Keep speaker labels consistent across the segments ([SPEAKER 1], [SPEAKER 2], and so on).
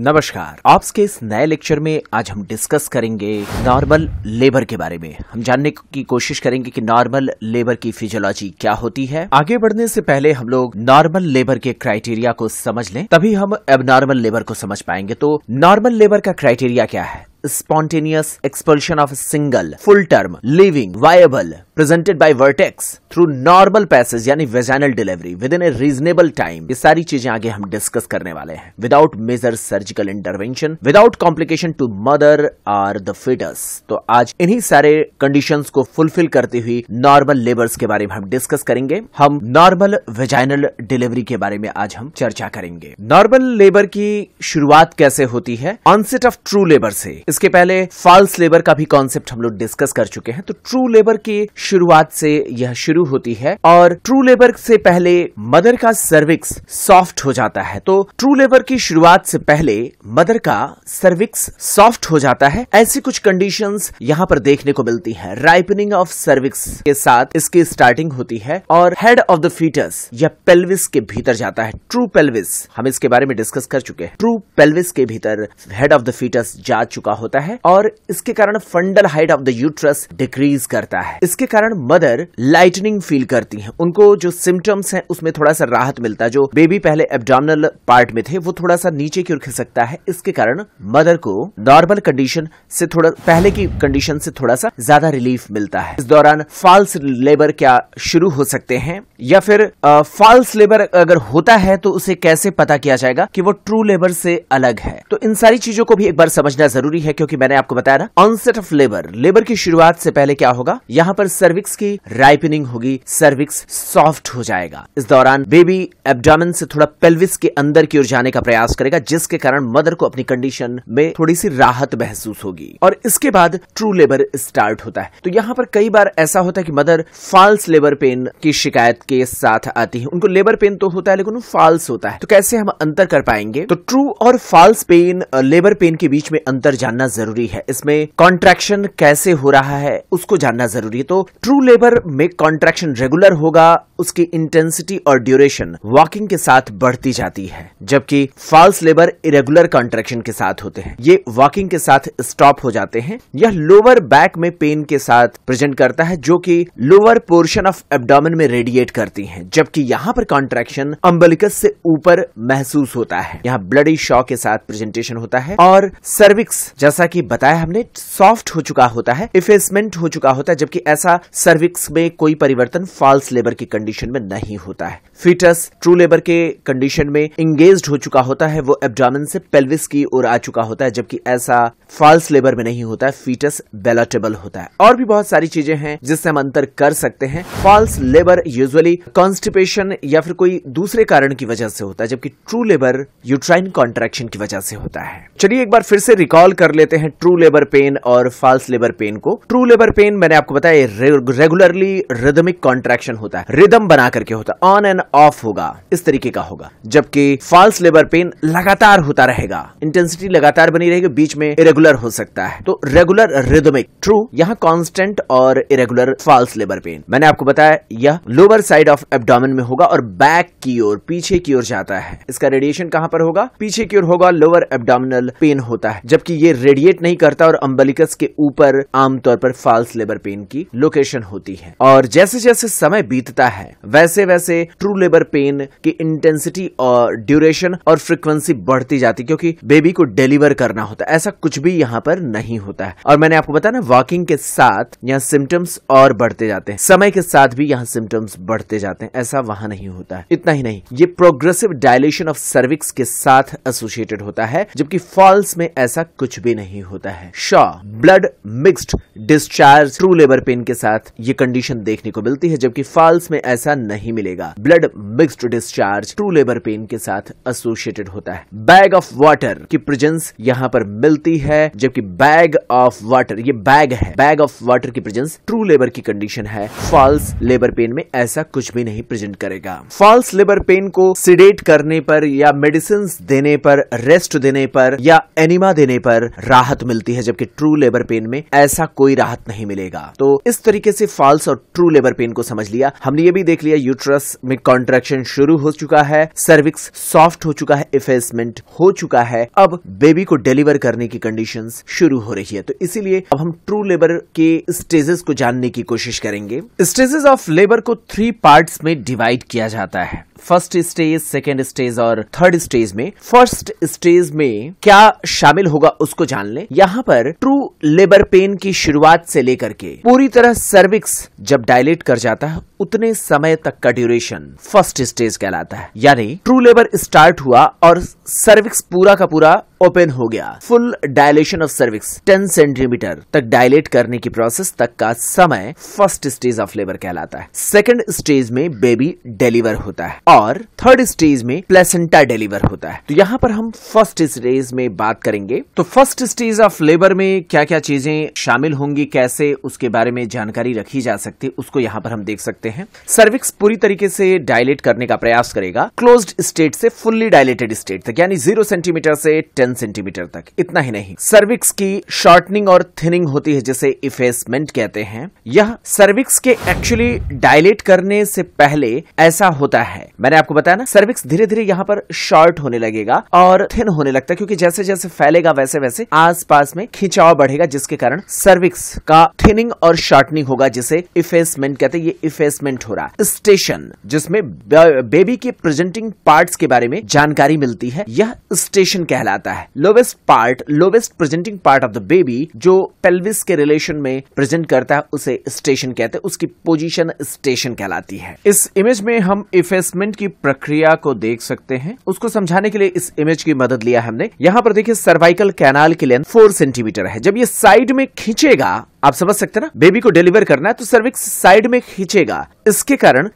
[SPEAKER 1] नमस्कार आपके के इस नए लेक्चर में आज हम डिस्कस करेंगे नॉर्मल लेबर के बारे में हम जानने की कोशिश करेंगे कि नॉर्मल लेबर की फिजियोलॉजी क्या होती है आगे बढ़ने से पहले हम लोग नॉर्मल लेबर के क्राइटेरिया को समझ लें तभी हम एबनॉर्मल लेबर को समझ पाएंगे तो नॉर्मल लेबर का क्राइटेरिया क्या है spontaneous expulsion of single full term living living presented by vertex through normal passage यानी vaginal delivery within a reasonable time ये सारी चीजें आगे हम डिस्कस करने वाले हैं without major surgical intervention without complication to mother or the foetus तो आज इन्हीं सारे कंडीशन को फुलफिल करती हुई नॉर्मल लेबर्स के बारे में हम डिस्कस करेंगे हम नॉर्मल वेजाइनल डिलीवरी के बारे में आज हम चर्चा करेंगे नॉर्मल लेबर की शुरुआत कैसे होती है ऑनसेट ऑफ ट्रू लेबर से इसके पहले फॉल्स लेबर का भी कॉन्सेप्ट हम लोग डिस्कस कर चुके हैं तो ट्रू लेबर की शुरुआत से यह शुरू होती है और ट्रू लेबर से पहले मदर का सर्विक्स सॉफ्ट हो जाता है तो ट्रू लेबर की शुरुआत से पहले मदर का सर्विक्स सॉफ्ट हो जाता है ऐसी कुछ कंडीशन यहाँ पर देखने को मिलती है राइपनिंग ऑफ सर्विक्स के साथ इसकी स्टार्टिंग होती है और हेड ऑफ द फीटस या पेल्विस के भीतर जाता है ट्रू पेल्विस हम इसके बारे में डिस्कस कर चुके हैं ट्रू पेल्विस के भीतर हेड ऑफ द फीटस जा चुका होता है और इसके कारण fundal height of the uterus decrease करता है इसके कारण मदर लाइटनिंग फील करती है उनको जो सिम्टम्स है उसमें थोड़ा सा राहत मिलता है जो बेबी पहले एबडामल पार्ट में थे वो थोड़ा सा नीचे की ओर खिसकता है इसके कारण मदर को नॉर्मल कंडीशन से थोड़ा पहले की कंडीशन से थोड़ा सा ज्यादा रिलीफ मिलता है इस दौरान फॉल्स लेबर क्या शुरू हो सकते हैं या फिर फॉल्स लेबर अगर होता है तो उसे कैसे पता किया जाएगा कि वो ट्रू लेबर से अलग है तो इन सारी चीजों को भी एक बार समझना जरूरी है है क्योंकि मैंने आपको बताया ना ऑनसेट ऑफ लेबर लेबर की शुरुआत से पहले क्या होगा यहाँ पर सर्विक्स की राइपनिंग होगी सर्विक्स सॉफ्ट हो जाएगा इस दौरान बेबी एबडाम से थोड़ा पेल्विस के अंदर की ओर जाने का प्रयास करेगा जिसके कारण मदर को अपनी कंडीशन में थोड़ी सी राहत महसूस होगी और इसके बाद ट्रू लेबर स्टार्ट होता है तो यहाँ पर कई बार ऐसा होता है कि मदर फॉल्स लेबर पेन की शिकायत के साथ आती है उनको लेबर पेन तो होता है लेकिन फॉल्स होता है तो कैसे हम अंतर कर पाएंगे तो ट्रू और फॉल्स पेन लेबर पेन के बीच में अंतर जानना जानना जरूरी है इसमें कॉन्ट्रैक्शन कैसे हो रहा है उसको जानना जरूरी है तो ट्रू लेबर में कॉन्ट्रैक्शन रेगुलर होगा उसकी इंटेंसिटी और ड्यूरेशन वॉकिंग के साथ बढ़ती जाती है जबकि फॉल्स लेबर इरेगुलर कॉन्ट्रेक्शन के साथ होते हैं ये वॉकिंग के साथ स्टॉप हो जाते हैं यह लोअर बैक में पेन के साथ प्रेजेंट करता है जो कि लोअर पोर्शन ऑफ एब्डोमेन में रेडिएट करती हैं जबकि यहाँ पर कॉन्ट्रेक्शन अम्बलिकस से ऊपर महसूस होता है यहाँ ब्लडी शॉ के साथ प्रेजेंटेशन होता है और सर्विक्स जैसा कि बताया हमने सॉफ्ट हो चुका होता है इफेसमेंट हो चुका होता है जबकि ऐसा सर्विक्स में कोई परिवर्तन फॉल्स लेबर की कंडीशन में नहीं होता है फीटस ट्रू लेबर के कंडीशन में इंगेज हो चुका होता है वो एब्डामन से पेल्विस की ओर आ चुका होता है जबकि ऐसा फॉल्स लेबर में नहीं होता है फीटस बेलोटेबल होता है और भी बहुत सारी चीजें हैं जिससे हम अंतर कर सकते हैं फॉल्स लेबर यूजुअली कॉन्स्टिपेशन या फिर कोई दूसरे कारण की वजह से होता है जबकि ट्रू लेबर यूट्राइन कॉन्ट्रेक्शन की वजह से होता है चलिए एक बार फिर से रिकॉल कर लेते हैं ट्रू लेबर पेन और फॉल्स लेबर पेन को ट्रू लेबर पेन मैंने आपको बताया रेगुलरली रिदमिक कॉन्ट्रेक्शन होता है रिदम बना करके होता है ऑन एंड ऑफ होगा इस तरीके का होगा जबकि फॉल्स लेबर पेन लगातार होता रहेगा इंटेंसिटी लगातार बनी रहेगी बीच में इरेगुलर हो सकता है तो रेगुलर रिदमिक ट्रू यहाँ कॉन्स्टेंट और इरेगुलर फॉल्स लेबर पेन मैंने आपको बताया यह लोअर साइड ऑफ एबडोमिन में होगा और बैक की ओर पीछे की ओर जाता है इसका रेडिएशन कहां पर होगा पीछे की ओर होगा लोअर एबडोमिनल पेन होता है जबकि ये रेडिएट नहीं करता और अम्बलिकस के ऊपर आमतौर पर फॉल्स लेबर पेन की लोकेशन होती है और जैसे जैसे समय बीतता है वैसे वैसे ट्रू लेबर पेन की इंटेंसिटी और ड्यूरेशन और फ्रिक्वेंसी बढ़ती जाती क्योंकि बेबी को डिलीवर करना होता है ऐसा कुछ भी यहाँ पर नहीं होता है और मैंने आपको बताया ना वॉकिंग के साथ यहाँ सिम्टम्स और बढ़ते जाते हैं समय के साथ भी यहाँ सिम्टम्स बढ़ते जाते हैं ऐसा वहां नहीं होता है इतना ही नहीं ये प्रोग्रेसिव डायलेशन ऑफ सर्विक्स के साथ एसोसिएटेड होता है जबकि फॉल्स में ऐसा कुछ भी भी नहीं होता है show blood mixed discharge true labour pain के साथ ये कंडीशन देखने को मिलती है जबकि फॉल्स में ऐसा नहीं मिलेगा blood mixed discharge true labour pain के साथ एसोसिएटेड होता है बैग ऑफ वाटर की प्रेजेंस यहाँ पर मिलती है जबकि बैग ऑफ वाटर ये बैग है बैग ऑफ वाटर की प्रेजेंस ट्रू लेबर की कंडीशन है फॉल्स लेबर पेन में ऐसा कुछ भी नहीं प्रेजेंट करेगा फॉल्स लेबर पेन को सिडेट करने पर या मेडिसिन देने पर रेस्ट देने पर या एनिमा देने पर राहत मिलती है जबकि ट्रू लेबर पेन में ऐसा कोई राहत नहीं मिलेगा तो इस तरीके से फॉल्स और ट्रू लेबर पेन को समझ लिया हमने ये भी देख लिया यूट्रस में कॉन्ट्रेक्शन शुरू हो चुका है सर्विक्स सॉफ्ट हो चुका है इफेसमेंट हो चुका है अब बेबी को डिलीवर करने की कंडीशन शुरू हो रही है तो इसीलिए अब हम ट्रू लेबर के स्टेजेस को जानने की कोशिश करेंगे स्टेजेस ऑफ लेबर को थ्री पार्ट में डिवाइड किया जाता है फर्स्ट स्टेज सेकेंड स्टेज और थर्ड स्टेज में फर्स्ट स्टेज में क्या शामिल होगा उसको जान ले यहाँ पर ट्रू लेबर पेन की शुरुआत से लेकर के पूरी तरह सर्विक्स जब डायलेट कर जाता है उतने समय तक का ड्यूरेशन फर्स्ट स्टेज कहलाता है यानी ट्रू लेबर स्टार्ट हुआ और सर्विक्स पूरा का पूरा ओपन हो गया full dilation of cervix 10 centimetre तक डायलेट करने की प्रोसेस तक का समय फर्स्ट स्टेज ऑफ लेबर कहलाता है सेकेंड स्टेज में बेबी डिलीवर होता है और थर्ड स्टेज में प्लेसेंटा डिलीवर होता है तो यहाँ पर हम फर्स्ट स्टेज में बात करेंगे तो फर्स्ट स्टेज ऑफ लेबर में क्या क्या चीजें शामिल होंगी कैसे उसके बारे में जानकारी रखी जा सकती है उसको यहाँ पर हम देख सकते हैं सर्विक्स पूरी तरीके से डायलेट करने का प्रयास करेगा क्लोज स्टेट से फुल्ली डायलेटेड स्टेट तक यानी जीरो सेंटीमीटर से टेन टेन सेंटीमीटर तक इतना ही नहीं सर्विक्स की शॉर्टनिंग और थिनिंग होती है जिसे इफेसमेंट कहते हैं यह सर्विक्स के एक्चुअली डायलेट करने से पहले ऐसा होता है मैंने आपको बताया ना सर्विक्स धीरे धीरे यहाँ पर शॉर्ट होने लगेगा और थिन होने लगता है क्योंकि जैसे जैसे फैलेगा वैसे वैसे आसपास में खिंचाव बढ़ेगा जिसके कारण सर्विक्स का थिनिंग और शॉर्टनिंग होगा जिसे इफेसमेंट कहते हैं ये इफेसमेंट हो रहा स्टेशन जिसमें बेबी के प्रेजेंटिंग पार्ट्स के बारे में जानकारी मिलती है यह स्टेशन कहलाता है है lowest part lowest presenting part of the baby जो पेल्विस के रिलेशन में प्रेजेंट करता है उसे स्टेशन कहते हैं उसकी पोजीशन स्टेशन कहलाती है इस इमेज में हम इफेसमेंट की प्रक्रिया को देख सकते हैं उसको समझाने के लिए इस इमेज की मदद लिया हमने यहाँ पर देखिए सर्वाइकल कैनाल की लेंथ फोर सेंटीमीटर है जब ये साइड में खींचेगा आप समझ सकते ना बेबी को डिलीवर करना है तो सर्विक्स साइड में खींचेगा इसके कारण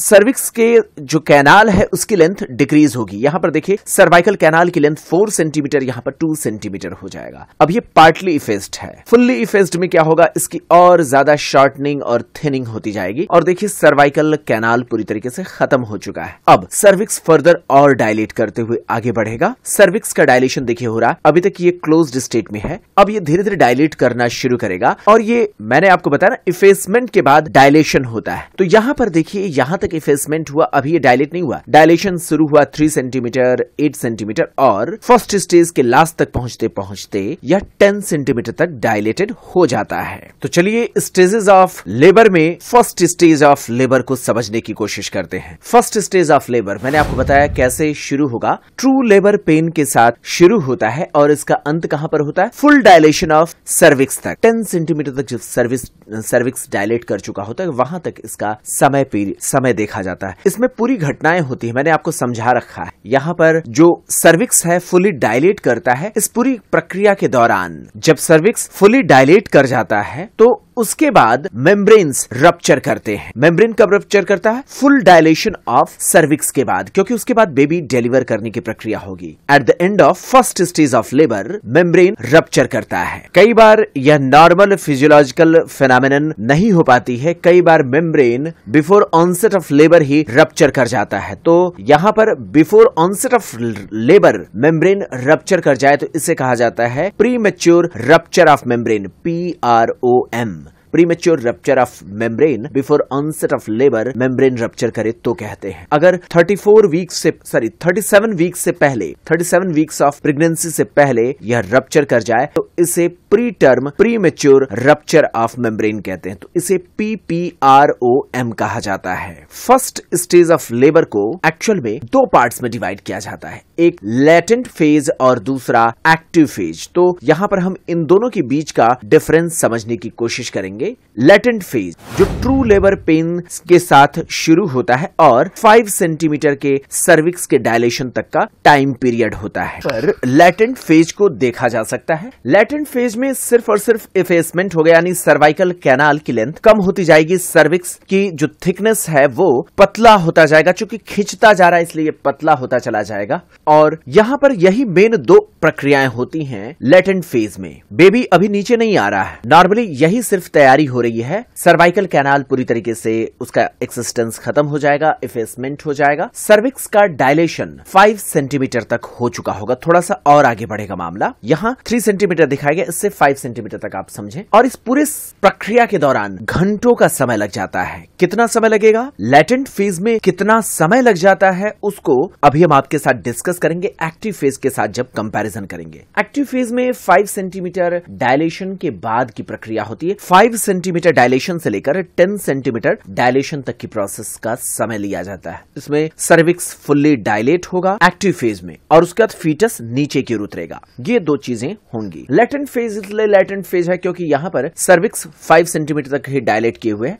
[SPEAKER 1] सर्विक्स के जो कैनाल है उसकी लेंथ डिक्रीज होगी यहाँ पर देखिए सर्वाइकल कैनाल की लेंथ फोर सेंटीमीटर यहाँ पर टू सेंटीमीटर हो जाएगा अब ये पार्टली इफेस्ड है फुल्ली इफेस्ड में क्या होगा इसकी और ज्यादा शॉर्टनिंग और थिनिंग होती जाएगी और देखिए सर्वाइकल कैनाल पूरी तरीके से खत्म हो चुका है अब सर्विक्स फर्दर और डायलेट करते हुए आगे बढ़ेगा सर्विक्स का डायलेशन देखिए हो रहा अभी तक ये क्लोज स्टेट में है अब ये धीरे धीरे डायलेट करना शुरू करेगा और ये मैंने आपको बताया ना इफेसमेंट के बाद डायलेशन होता है तो यहाँ पर देखिए यहाँ तक इफेसमेंट हुआ अभी ये डायलेट नहीं हुआ डायलेशन शुरू हुआ थ्री सेंटीमीटर एट सेंटीमीटर और फर्स्ट स्टेज के लास्ट तक पहुंचते पहुंचते यह टेन सेंटीमीटर तक डायलेटेड हो जाता है तो चलिए स्टेजेस ऑफ लेबर में फर्स्ट स्टेज ऑफ लेबर को समझने की कोशिश करते हैं फर्स्ट स्टेज ऑफ लेबर मैंने आपको बताया कैसे शुरू होगा ट्रू लेबर पेन के साथ शुरू होता है और इसका अंत कहां पर होता है फुल डायलेशन ऑफ सर्विक्स तक टेन सेंटीमीटर सेंटीमीटर तक जब सर्विस सर्विक्स डायलेट कर चुका होता है वहां तक इसका समय समय देखा जाता है इसमें पूरी घटनाएं होती है मैंने आपको समझा रखा है यहाँ पर जो सर्विक्स है फुली डायलेट करता है इस पूरी प्रक्रिया के दौरान जब सर्विक्स फुली डायलेट कर जाता है तो उसके बाद मेम्ब्रेन रप्चर करते हैं मेम्ब्रेन कब रप्चर करता है फुल डायलेशन ऑफ सर्विक्स के बाद क्योंकि उसके बाद बेबी डिलीवर करने की प्रक्रिया होगी at the end of first stage of labour membrane rupture करता है कई बार यह नॉर्मल फिजियोलॉजिकल फेनामिन नहीं हो पाती है कई बार membrane before onset of labour ही रप्चर कर जाता है तो यहाँ पर before onset of labour membrane rupture कर जाए तो इसे कहा जाता है premature rupture of membrane P R O M premature rupture of membrane before onset of labour membrane rupture करे तो कहते हैं अगर 34 वीक से सॉरी 37 वीक से पहले 37 वीक्स ऑफ प्रेगनेंसी से पहले यह रप्चर कर जाए तो इसे preterm premature rupture of membrane कहते हैं तो इसे पीपीआरओएम कहा जाता है फर्स्ट स्टेज ऑफ लेबर को एक्चुअल में दो पार्ट्स में डिवाइड किया जाता है एक लेटेंट फेज और दूसरा एक्टिव फेज तो यहाँ पर हम इन दोनों के बीच का डिफरेंस समझने की कोशिश करेंगे करेंगे लेटेंट फेज जो ट्रू लेबर पेन के साथ शुरू होता है और 5 सेंटीमीटर के सर्विक्स के डायलेशन तक का टाइम पीरियड होता है पर लेटेंट फेज को देखा जा सकता है लेटेंट फेज में सिर्फ और सिर्फ एफेसमेंट हो गया यानी सर्वाइकल कैनाल की लेंथ कम होती जाएगी सर्विक्स की जो थिकनेस है वो पतला होता जाएगा चूंकि खिंचता जा रहा है इसलिए पतला होता चला जाएगा और यहाँ पर यही मेन दो प्रक्रियाएं होती हैं लेटेंट फेज में बेबी अभी नीचे नहीं आ रहा है नॉर्मली यही सिर्फ तैयार तैयारी हो रही है सर्वाइकल कैनाल पूरी तरीके से उसका एक्सिस्टेंस खत्म हो जाएगा इफेसमेंट हो जाएगा सर्विक्स का डायलेशन फाइव सेंटीमीटर तक हो चुका होगा थोड़ा सा और आगे बढ़ेगा मामला यहाँ थ्री सेंटीमीटर दिखाया गया इससे फाइव सेंटीमीटर तक आप समझे और इस पूरे प्रक्रिया के दौरान घंटों का समय लग जाता है कितना समय लगेगा लेटेंट फेज में कितना समय लग जाता है उसको अभी हम आपके साथ डिस्कस करेंगे एक्टिव फेज के साथ जब कंपेरिजन करेंगे एक्टिव फेज में फाइव सेंटीमीटर डायलेशन के बाद की प्रक्रिया होती है फाइव सेंटीमीटर डायलेशन से लेकर 10 सेंटीमीटर डायलेशन तक की प्रोसेस का समय लिया जाता है इसमें सर्विक्स फुल्ली डायलेट होगा एक्टिव फेज में और उसके बाद फीटस नीचे की ओर उतरेगा ये दो चीजें होंगी लेटन फेज इसलिए लेटन फेज है क्योंकि यहाँ पर सर्विक्स फाइव सेंटीमीटर तक ही डायलेट किए हुए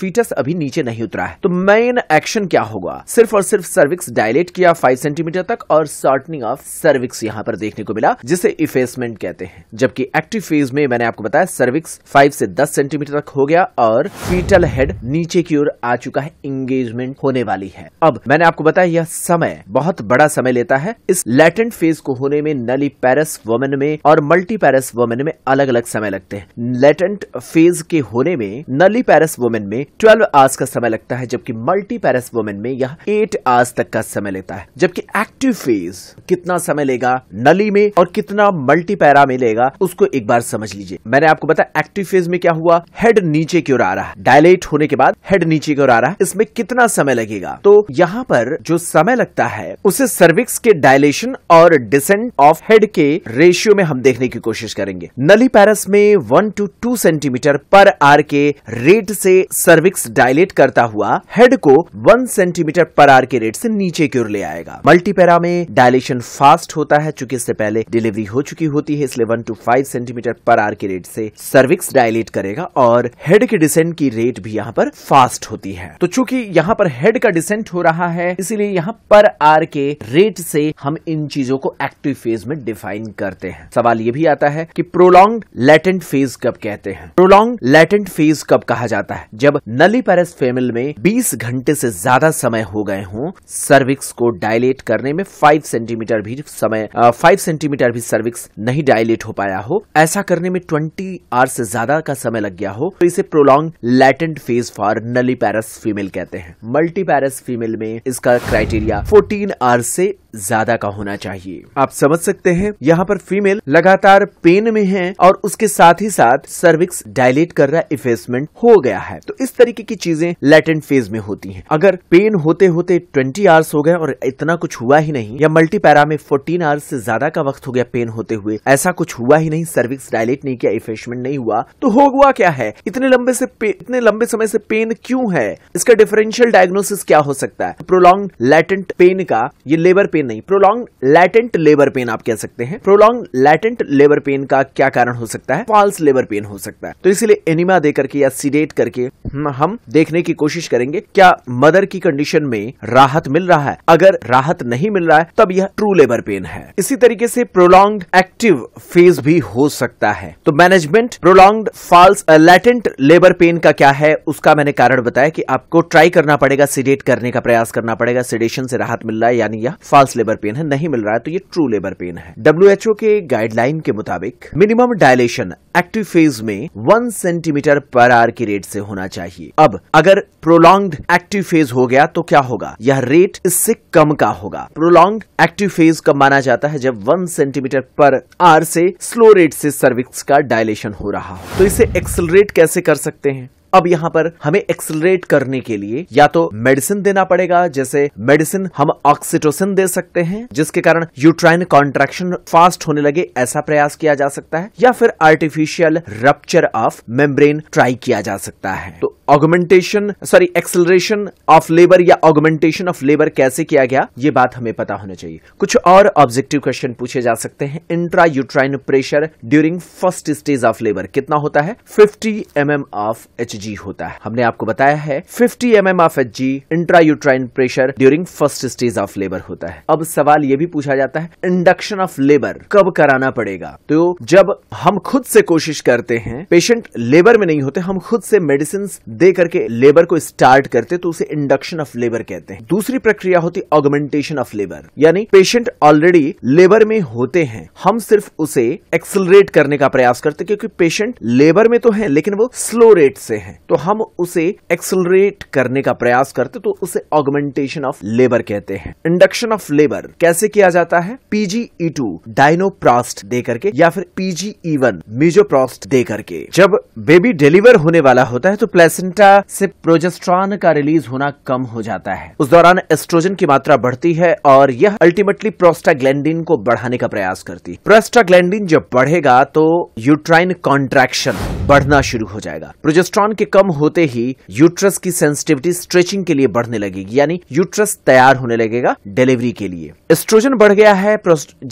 [SPEAKER 1] फीटस अभी नीचे नहीं उतरा है तो मेन एक्शन क्या होगा सिर्फ और सिर्फ सर्विक्स डायलेट किया फाइव सेंटीमीटर तक और शॉर्टनिंग ऑफ सर्विक्स यहाँ पर देखने को मिला जिसे इफेसमेंट कहते हैं जबकि एक्टिव फेज में मैंने आपको बताया सर्विक्स फाइव से दस सेंटीमीटर तक हो गया और पीटल हेड नीचे की ओर आ चुका है इंगेजमेंट होने वाली है अब मैंने आपको बताया यह समय बहुत बड़ा समय लेता है इस लेटेंट फेज को होने में नली पैरस वोमेन में और मल्टी पैरस वोमेन में अलग अलग समय लगते हैं लेटेंट फेज के होने में नली पैरस वोमेन में ट्वेल्व आवर्स का समय लगता है जबकि मल्टी पैरस वोमेन में यह एट आवर्स तक का समय लेता है जबकि एक्टिव फेज कितना समय लेगा नली में और कितना मल्टी पैरा में लेगा उसको एक बार समझ लीजिए मैंने आपको बताया एक्टिव फेज में क्या हुआ हुआ हेड नीचे की ओर आ रहा है डायलेट होने के बाद हेड नीचे की ओर आ रहा है इसमें कितना समय लगेगा तो यहाँ पर जो समय लगता है उसे सर्विक्स के डायलेशन और डिसेंट ऑफ हेड के रेशियो में हम देखने की कोशिश करेंगे नली पैरस में one to two centimetre per hour के रेट से सर्विक्स डायलेट करता हुआ हेड को वन सेंटीमीटर पर आर के रेट से नीचे की ओर ले आएगा मल्टीपेरा में डायलेशन फास्ट होता है चूंकि इससे पहले डिलीवरी हो चुकी होती है इसलिए one to five centimetre per hour के रेट से सर्विक्स डायलेट कर करेगा और हेड के डिसेंट की रेट भी यहाँ पर फास्ट होती है तो चूंकि यहाँ पर हेड का डिसेंट हो रहा है इसीलिए यहाँ पर आर के रेट से हम इन चीजों को एक्टिव फेज में डिफाइन करते हैं सवाल ये भी आता है कि प्रोलॉन्ग लेटेंट फेज कब कहते हैं प्रोलॉन्ग लेटेंट फेज कब कहा जाता है जब नली पैरस फेमिल में 20 घंटे से ज्यादा समय हो गए हों सर्विक्स को डायलेट करने में 5 सेंटीमीटर भी समय फाइव 5 सेंटीमीटर भी सर्विक्स नहीं डायलेट हो पाया हो ऐसा करने में 20 आर से ज्यादा का समय समय लग गया हो तो इसे प्रोलॉन्ग लैटेंट फेज फॉर नली पैरस फीमेल कहते हैं मल्टी पैरस फीमेल में इसका क्राइटेरिया 14 आवर्स से ज्यादा का होना चाहिए आप समझ सकते हैं यहाँ पर फीमेल लगातार पेन में है और उसके साथ ही साथ सर्विक्स डायलेट कर रहा इफेसमेंट हो गया है तो इस तरीके की चीजें लेटेंट फेज में होती हैं अगर पेन होते होते 20 आवर्स हो गए और इतना कुछ हुआ ही नहीं या मल्टी पैरा में फोर्टीन आवर्स से ज्यादा का वक्त हो गया पेन होते हुए ऐसा कुछ हुआ ही नहीं सर्विक्स डायलेट नहीं किया इफेसमेंट नहीं हुआ तो हो हुआ क्या है इतने लंबे से इतने लंबे समय से पेन क्यों है इसका डिफरेंशियल डायग्नोसिस क्या हो सकता है प्रोलॉन्ग लेटेंट पेन का ये लेबर पेन पेन नहीं प्रोलॉन्ग लैटेंट लेबर पेन आप कह सकते हैं प्रोलॉन्ग लैटेंट लेबर पेन का क्या कारण हो सकता है फॉल्स लेबर पेन हो सकता है तो इसीलिए एनिमा दे करके या सीडेट करके हम देखने की कोशिश करेंगे क्या मदर की कंडीशन में राहत मिल रहा है अगर राहत नहीं मिल रहा है तब यह ट्रू लेबर पेन है इसी तरीके से प्रोलॉन्ग एक्टिव फेज भी हो सकता है तो management prolong false latent labour pain का क्या है उसका मैंने कारण बताया कि आपको ट्राई करना पड़ेगा सीडेट करने का प्रयास करना पड़ेगा सीडेशन से राहत मिल रहा है यानी यह फॉल्स लेबर पेन है नहीं मिल रहा है तो ये ट्रू लेबर पेन है डब्ल्यू के गाइडलाइन के मुताबिक मिनिमम डायलेशन एक्टिव फेज में वन सेंटीमीटर पर आर की रेट से होना चाहिए अब अगर प्रोलॉन्ग्ड एक्टिव फेज हो गया तो क्या होगा यह रेट इससे कम का होगा प्रोलॉन्ग एक्टिव फेज कब माना जाता है जब वन सेंटीमीटर पर आर से स्लो रेट से सर्विक्स का डायलेशन हो रहा हो तो इसे एक्सलरेट कैसे कर सकते हैं अब यहाँ पर हमें एक्सलरेट करने के लिए या तो मेडिसिन देना पड़ेगा जैसे मेडिसिन हम ऑक्सीटोसिन दे सकते हैं जिसके कारण यूट्राइन कॉन्ट्रेक्शन फास्ट होने लगे ऐसा प्रयास किया जा सकता है या फिर artificial rupture of membrane try किया जा सकता है तो augmentation sorry acceleration of labour या ऑगमेंटेशन ऑफ लेबर कैसे किया गया ये बात हमें पता होना चाहिए कुछ और ऑब्जेक्टिव क्वेश्चन पूछे जा सकते हैं intra uterine pressure during first stage of labour कितना होता है fifty M M of H G होता है हमने आपको बताया है 50 M M of HG intrauterine pressure during first stage of labour होता है अब सवाल ये भी पूछा जाता है इंडक्शन ऑफ लेबर कब कराना पड़ेगा तो जब हम खुद से कोशिश करते हैं पेशेंट लेबर में नहीं होते हम खुद से मेडिसिन दे करके लेबर को स्टार्ट करते तो उसे इंडक्शन ऑफ लेबर कहते हैं दूसरी प्रक्रिया होती ऑगमेंटेशन ऑफ लेबर यानी पेशेंट ऑलरेडी लेबर में होते हैं हम सिर्फ उसे एक्सलरेट करने का प्रयास करते क्योंकि पेशेंट लेबर में तो है लेकिन वो स्लो रेट से है है तो हम उसे एक्सलरेट करने का प्रयास करते तो उसे ऑगमेंटेशन ऑफ लेबर कहते हैं इंडक्शन ऑफ लेबर कैसे किया जाता है पीजीई टू डायनोप्रास्ट दे करके या फिर पीजीई वन मिजोप्रास्ट दे करके जब बेबी डिलीवर होने वाला होता है तो प्लेसेंटा से प्रोजेस्ट्रॉन का रिलीज होना कम हो जाता है उस दौरान एस्ट्रोजन की मात्रा बढ़ती है और यह अल्टीमेटली प्रोस्टाग्लैंडिन को बढ़ाने का प्रयास करती है प्रोस्टाग्लैंडिन जब बढ़ेगा तो यूट्राइन कॉन्ट्रैक्शन बढ़ना शुरू हो जाएगा प्रोजेस्ट्रॉन के के कम होते ही यूट्रस की सेंसिटिविटी स्ट्रेचिंग के लिए बढ़ने लगेगी यानी यूट्रस तैयार होने लगेगा डिलीवरी के लिए एस्ट्रोजन बढ़ गया है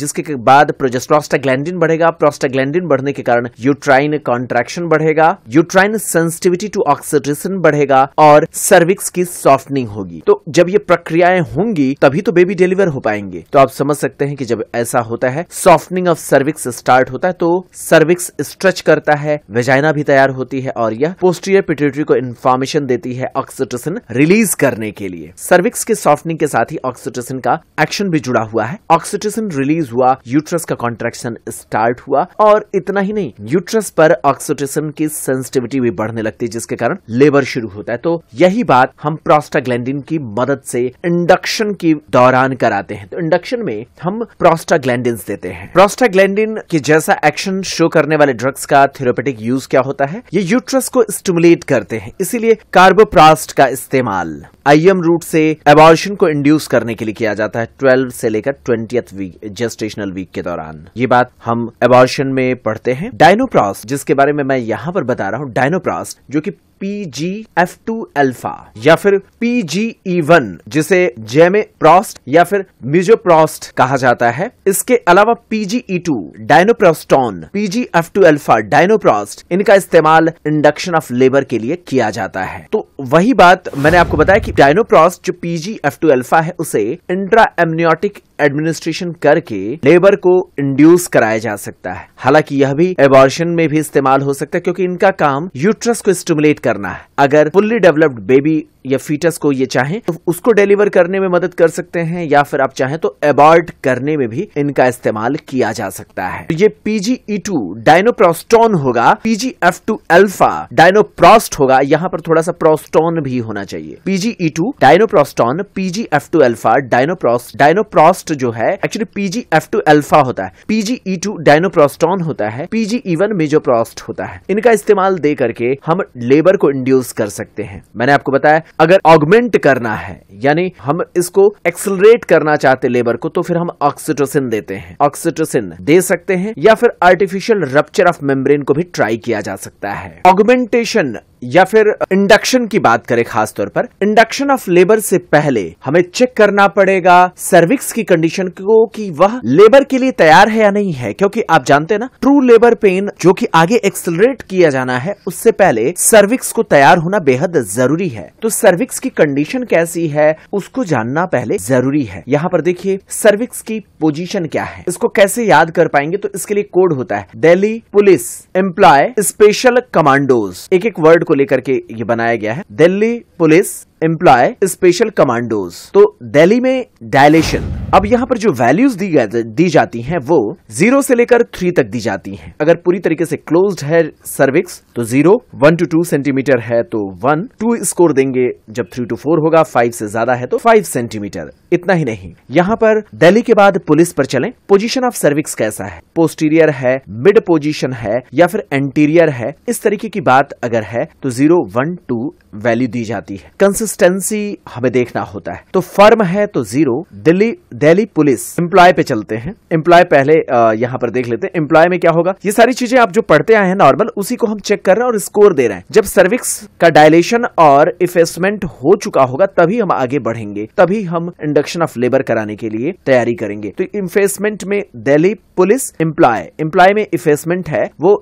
[SPEAKER 1] जिसके बाद प्रोजेस्ट्रोस्टाग्लैंडिन बढ़ेगा प्रोस्टाग्लैंडिन बढ़ने के कारण यूट्राइन कॉन्ट्रेक्शन बढ़ेगा यूट्राइन सेंसिटिविटी टू ऑक्सीडेशन बढ़ेगा और सर्विक्स की सॉफ्टनिंग होगी तो जब ये प्रक्रियाएं होंगी तभी तो बेबी डिलीवर हो पाएंगे तो आप समझ सकते हैं कि जब ऐसा होता है सॉफ्टनिंग ऑफ सर्विक्स स्टार्ट होता है तो सर्विक्स स्ट्रेच करता है वेजाइना भी तैयार होती है और यह पोस्ट्री पोस्टीरियर पिट्यूटरी को इन्फॉर्मेशन देती है ऑक्सीटोसिन रिलीज करने के लिए सर्विक्स के सॉफ्टनिंग के साथ ही ऑक्सीटोसिन का एक्शन भी जुड़ा हुआ है ऑक्सीटोसिन रिलीज हुआ यूट्रस का कॉन्ट्रेक्शन स्टार्ट हुआ और इतना ही नहीं यूट्रस पर ऑक्सीटोसिन की सेंसिटिविटी भी बढ़ने लगती है जिसके कारण लेबर शुरू होता है तो यही बात हम प्रोस्टाग्लैंडिन की मदद से इंडक्शन के दौरान कराते हैं तो इंडक्शन में हम प्रोस्टाग्लैंडिन देते हैं प्रोस्टाग्लैंडिन के जैसा एक्शन शो करने वाले ड्रग्स का थेरोपेटिक यूज क्या होता है ये यूट्रस को स्टिमुलेट स्टिमुलेट करते हैं इसीलिए कार्बोप्रास्ट का इस्तेमाल आईएम रूट से एबॉर्शन को इंड्यूस करने के लिए किया जाता है ट्वेल्व से लेकर ट्वेंटी वीक जेस्टेशनल वीक के दौरान ये बात हम एबॉर्शन में पढ़ते हैं डायनोप्रास्ट जिसके बारे में मैं यहाँ पर बता रहा हूँ डायनोप्रास्ट जो की पी एफ टू एल्फा या फिर पी जी ई वन जिसे जेमे प्रोस्ट या फिर म्यूजोप्रोस्ट कहा जाता है इसके अलावा PGE two dinoprostone PG F two alpha dinoprost इनका इस्तेमाल इंडक्शन ऑफ लेबर के लिए किया जाता है तो वही बात मैंने आपको बताया कि डायनोप्रोस्ट जो पीजी एफ टू एल्फा है उसे इंट्रा एमनियोटिक एडमिनिस्ट्रेशन करके लेबर को इंड्यूस कराया जा सकता है हालांकि यह भी एबॉर्शन में भी इस्तेमाल हो सकता है क्योंकि इनका काम यूट्रस को स्टिमुलेट करना है अगर फुल्ली डेवलप्ड बेबी या फीटस को ये चाहें तो उसको डिलीवर करने में मदद कर सकते हैं या फिर आप चाहें तो एबॉर्ट करने में भी इनका इस्तेमाल किया जा सकता है तो ये पीजीई टू डायनोप्रोस्टोन होगा PG F two alpha dinoprost होगा यहाँ पर थोड़ा सा प्रोस्टोन भी होना चाहिए PGE two dinoprostone PG F two alpha dinoprost dinoprost जो है actually PG F two alpha होता है पीजीई टू डायनोप्रोस्टोन होता है पीजी इवन मेजोप्रोस्ट होता है इनका इस्तेमाल दे करके हम लेबर को इंड्यूस कर सकते हैं मैंने आपको बताया अगर ऑगमेंट करना है यानी हम इसको एक्सलरेट करना चाहते लेबर को तो फिर हम ऑक्सीटोसिन देते हैं ऑक्सीटोसिन दे सकते हैं या फिर आर्टिफिशियल रप्चर ऑफ मेम्ब्रेन को भी ट्राई किया जा सकता है ऑगमेंटेशन या फिर इंडक्शन की बात करें खासतौर पर इंडक्शन ऑफ लेबर से पहले हमें चेक करना पड़ेगा सर्विक्स की कंडीशन को कि वह लेबर के लिए तैयार है या नहीं है क्योंकि आप जानते हैं ना ट्रू लेबर पेन जो कि आगे एक्सलरेट किया जाना है उससे पहले सर्विक्स को तैयार होना बेहद जरूरी है तो सर्विक्स की कंडीशन कैसी है उसको जानना पहले जरूरी है यहाँ पर देखिए सर्विक्स की पोजीशन क्या है इसको कैसे याद कर पाएंगे तो इसके लिए कोड होता है Delhi police employ special commandos एक एक वर्ड को को लेकर के ये बनाया गया है Delhi police employ special commandos तो दिल्ली में डायलेशन अब यहाँ पर जो वैल्यूज दी दी जाती हैं वो जीरो से लेकर थ्री तक दी जाती हैं अगर पूरी तरीके से क्लोज्ड है सर्विक्स तो zero one to two centimetre है तो वन टू स्कोर देंगे जब थ्री टू फोर होगा फाइव से ज्यादा है तो फाइव सेंटीमीटर इतना ही नहीं यहाँ पर दिल्ली के बाद पुलिस पर चले पोजिशन ऑफ सर्विक्स कैसा है पोस्टीरियर है मिड पोजिशन है या फिर एंटीरियर है इस तरीके की बात अगर है तो जीरो वन टू वैल्यू दी जाती है कंसिस्ट कंसिस्टेंसी हमें देखना होता है तो फर्म है तो zero Delhi Delhi police employ पे चलते हैं एम्प्लॉय पहले यहाँ पर देख लेते हैं एम्प्लॉय में क्या होगा ये सारी चीजें आप जो पढ़ते आए हैं नॉर्मल उसी को हम चेक कर रहे हैं और स्कोर दे रहे हैं जब सर्विक्स का डायलेशन और इफेसमेंट हो चुका होगा तभी हम आगे बढ़ेंगे तभी हम इंडक्शन ऑफ लेबर कराने के लिए तैयारी करेंगे तो इन्फेसमेंट में दिल्ली पुलिस एम्प्लॉय एम्प्लॉय में इफेसमेंट है वो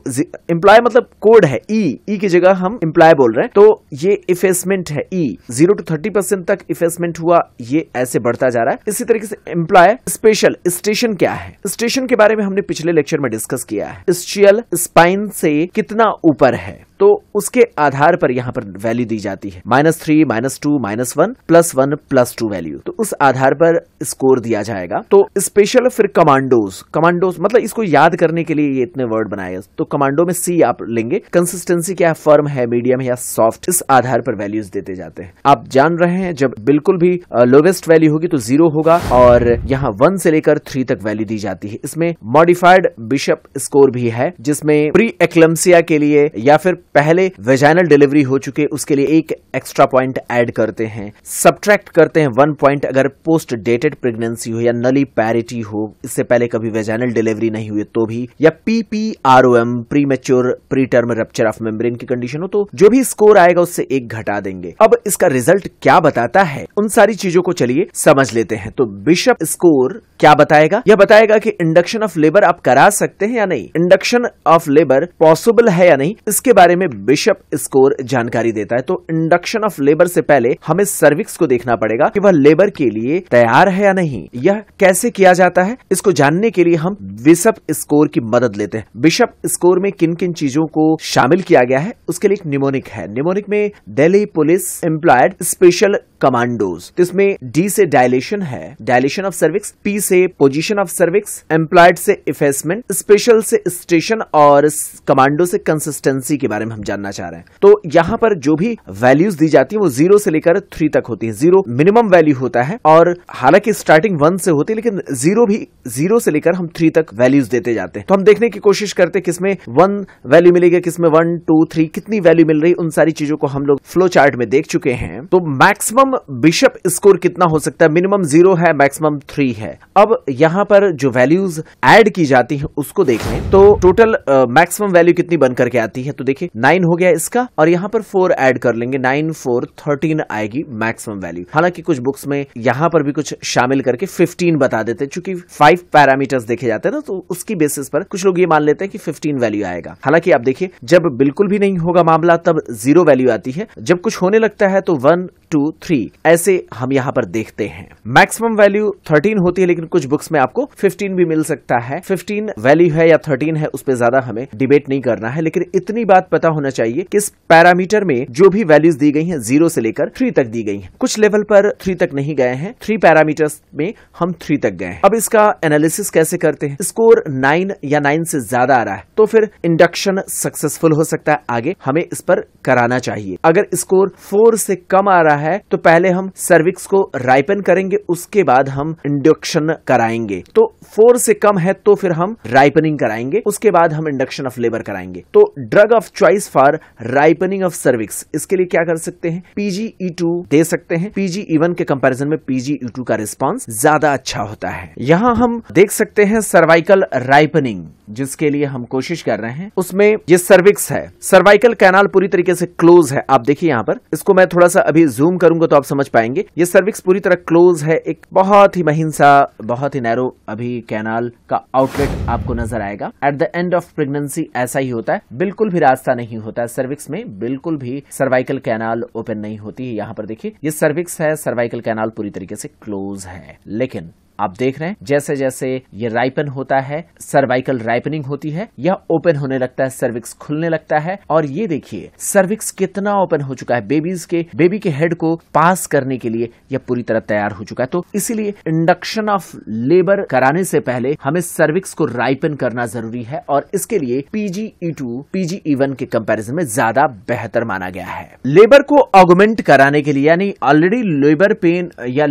[SPEAKER 1] एम्प्लॉय मतलब कोड है ई e। ई e की जगह हम एम्प्लॉय बोल रहे हैं तो ये इफेसमेंट है E e, zero to thirty percent तक इन्वेस्टमेंट हुआ ये ऐसे बढ़ता जा रहा है इसी तरीके से एम्प्लॉय स्पेशल स्टेशन क्या है स्टेशन के बारे में हमने पिछले लेक्चर में डिस्कस किया है स्टियल स्पाइन से कितना ऊपर है तो उसके आधार पर यहाँ पर वैल्यू दी जाती है minus three minus two minus one plus one plus two value तो उस आधार पर स्कोर दिया जाएगा तो स्पेशल फिर कमांडोज कमांडोज मतलब इसको याद करने के लिए ये इतने वर्ड बनाए तो कमांडो में सी आप लेंगे कंसिस्टेंसी क्या फर्म है मीडियम है या सॉफ्ट इस आधार पर वैल्यूज देते जाते हैं आप जान रहे हैं जब बिल्कुल भी लोवेस्ट वैल्यू होगी तो जीरो होगा और यहाँ वन से लेकर थ्री तक वैल्यू दी जाती है इसमें मॉडिफाइड बिशप स्कोर भी है जिसमें प्री एक्लम्सिया के लिए या फिर पहले वेजाइनल डिलीवरी हो चुके उसके लिए एक एक्स्ट्रा पॉइंट ऐड करते हैं सब्ट्रैक्ट करते हैं वन पॉइंट अगर पोस्ट डेटेड प्रेगनेंसी हो या नली पैरिटी हो इससे पहले कभी वेजाइनल डिलीवरी नहीं हुई तो भी या PPROM premature preterm rupture of membrane की कंडीशन हो तो जो भी स्कोर आएगा उससे एक घटा देंगे अब इसका रिजल्ट क्या बताता है उन सारी चीजों को चलिए समझ लेते हैं तो बिशप स्कोर क्या बताएगा यह बताएगा कि इंडक्शन ऑफ लेबर आप करा सकते हैं या नहीं इंडक्शन ऑफ लेबर पॉसिबल है या नहीं इसके बारे में बिशप स्कोर जानकारी देता है तो इंडक्शन ऑफ लेबर से पहले हमें सर्विक्स को देखना पड़ेगा कि वह लेबर के लिए तैयार है या नहीं यह कैसे किया जाता है इसको जानने के लिए हम बिशप स्कोर की मदद लेते हैं बिशप स्कोर में किन किन चीजों को शामिल किया गया है उसके लिए एक निमोनिक है निमोनिक में Delhi police employed special commandos इसमें डी से डायलेशन है डायलेशन ऑफ सर्विक्स पी से पोजीशन ऑफ सर्विक्स एम्प्लॉयड से इफेसमेंट स्पेशल से स्टेशन और कमांडो से कंसिस्टेंसी के बारे में हम जानना चाह रहे हैं तो यहाँ पर जो भी वैल्यूज दी जाती है वो जीरो से लेकर थ्री तक होती है जीरो मिनिमम वैल्यू होता है और हालांकि स्टार्टिंग वन से होती है लेकिन जीरो भी जीरो से लेकर हम थ्री तक वैल्यूज देते जाते हैं तो हम देखने की कोशिश करते किसमें वन वैल्यू मिलेगी किसमें वन टू थ्री कितनी वैल्यू मिल रही उन सारी चीजों को हम लोग फ्लो चार्ट में देख चुके हैं तो मैक्सिमम बिशप स्कोर कितना हो सकता है मिनिमम जीरो है मैक्सिमम थ्री है अब यहाँ पर जो वैल्यूज एड की जाती है उसको देख लें तो टोटल मैक्सिमम वैल्यू कितनी बन करके आती है तो देखिए नाइन हो गया इसका और यहाँ पर फोर एड कर लेंगे नाइन फोर थर्टीन आएगी मैक्सिमम वैल्यू हालांकि कुछ बुक्स में यहाँ पर भी कुछ शामिल करके फिफ्टीन बता देते हैं चूंकि फाइव पैरामीटर्स देखे जाते हैं ना तो उसकी बेसिस पर कुछ लोग ये मान लेते हैं कि फिफ्टीन वैल्यू आएगा हालांकि आप देखिए जब बिल्कुल भी नहीं होगा मामला तब जीरो वैल्यू आती है जब कुछ होने लगता है तो वन टू थ्री ऐसे हम यहाँ पर देखते हैं मैक्सिमम वैल्यू थर्टीन होती है लेकिन कुछ बुक्स में आपको फिफ्टीन भी मिल सकता है फिफ्टीन वैल्यू है या थर्टीन है उस पर ज्यादा हमें डिबेट नहीं करना है लेकिन इतनी बात पता होना चाहिए कि इस पैरामीटर में जो भी वैल्यूज दी गई हैं जीरो से लेकर थ्री तक दी गई हैं कुछ लेवल पर थ्री तक नहीं गए हैं थ्री पैरामीटर्स में हम थ्री तक गए हैं अब इसका एनालिसिस कैसे करते हैं स्कोर नाइन या नाइन से ज्यादा आ रहा है तो फिर इंडक्शन सक्सेसफुल हो सकता है आगे हमें इस पर कराना चाहिए अगर स्कोर फोर से कम आ रहा है तो पहले हम सर्विक्स को राइपन करेंगे उसके बाद हम इंडक्शन कराएंगे तो फोर से कम है तो फिर हम राइपनिंग कराएंगे उसके बाद हम इंडक्शन ऑफ लेबर कराएंगे तो drug of choice for ripening of cervix इसके लिए क्या कर सकते हैं पीजी टू e दे सकते हैं पीजी वन e के कंपेरिजन में पीजी टू e का रिस्पॉन्स ज्यादा अच्छा होता है यहाँ हम देख सकते हैं सर्वाइकल राइपनिंग जिसके लिए हम कोशिश कर रहे हैं उसमें ये सर्विक्स है सर्वाइकल कैनाल पूरी तरीके से क्लोज है आप देखिए यहाँ पर इसको मैं थोड़ा सा अभी जूम करूंगा तो आप समझ पाएंगे ये सर्विक्स पूरी तरह क्लोज है एक बहुत ही महीन सा बहुत ही नैरो अभी कैनाल का आउटलेट आपको नजर आएगा at the end of pregnancy ऐसा ही होता है बिल्कुल भी रास्ता नहीं होता है सर्विक्स में बिल्कुल भी सर्वाइकल कैनाल ओपन नहीं होती है यहाँ पर देखिए ये सर्विक्स है सर्वाइकल कैनाल पूरी तरीके से क्लोज है लेकिन आप देख रहे हैं जैसे जैसे ये राइपन होता है सर्वाइकल राइपनिंग होती है यह ओपन होने लगता है सर्विक्स खुलने लगता है और ये देखिए सर्विक्स कितना ओपन हो चुका है बेबीज के बेबी के हेड को पास करने के लिए यह पूरी तरह तैयार हो चुका है तो इसीलिए इंडक्शन ऑफ लेबर कराने से पहले हमें सर्विक्स को राइपन करना जरूरी है और इसके लिए पीजीई टू पीजीई वन के कंपेरिजन में ज्यादा बेहतर माना गया है लेबर को ऑगुमेंट कराने के लिए यानी ऑलरेडी लेबर पेन या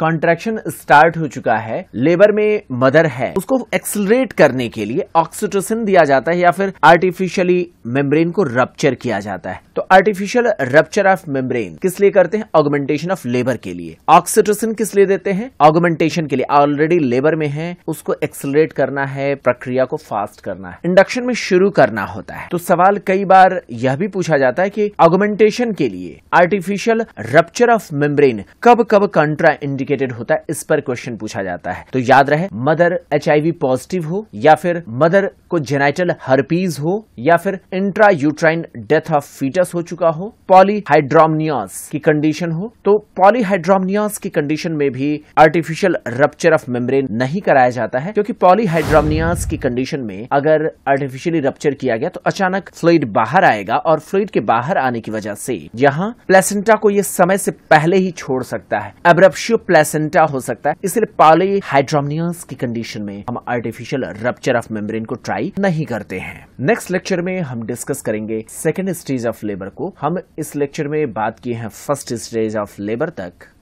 [SPEAKER 1] कॉन्ट्रेक्शन स्टार्ट uh, हो चुका है लेबर में मदर है उसको एक्सलरेट करने के लिए ऑक्सीटोसिन दिया जाता है या फिर आर्टिफिशियली मेम्ब्रेन को रप्चर किया जाता है तो आर्टिफिशियल रप्चर ऑफ मेम्ब्रेन किस लिए करते हैं ऑगमेंटेशन ऑफ लेबर के लिए ऑक्सीटोसिन किस लिए देते हैं ऑगमेंटेशन के लिए ऑलरेडी लेबर में है उसको एक्सलरेट करना है प्रक्रिया को फास्ट करना है इंडक्शन में शुरू करना होता है तो सवाल कई बार यह भी पूछा जाता है कि ऑगमेंटेशन के लिए आर्टिफिशियल रप्चर ऑफ मेम्ब्रेन कब कब कंट्रा इंडिकेटेड होता है इस पर क्वेश्चन पूछा जाता है तो याद रहे मदर एच पॉजिटिव हो या फिर मदर को जेनाइटल हर्पीज हो या फिर intra uterine death of fetus हो चुका हो पॉलीहाइड्रोमनियास की कंडीशन हो तो पॉलीहाइड्रोमियोस की कंडीशन में भी आर्टिफिशियल रप्चर ऑफ मेम्ब्रेन नहीं कराया जाता है क्योंकि पॉलीहाइड्रोमनियस की कंडीशन में अगर आर्टिफिशियली रप्चर किया गया तो अचानक फ्लूड बाहर आएगा और फ्लूड के बाहर आने की वजह से यहाँ प्लेसेंटा को यह समय से पहले ही छोड़ सकता है अब्रप्शियो प्लेसेंटा हो सकता है इसलिए पाली हाइड्रोमनियंस की कंडीशन में हम आर्टिफिशियल रप्चर ऑफ मेम्ब्रेन को ट्राई नहीं करते हैं नेक्स्ट लेक्चर में हम डिस्कस करेंगे सेकेंड स्टेज ऑफ लेबर को हम इस लेक्चर में बात किए हैं फर्स्ट स्टेज ऑफ लेबर तक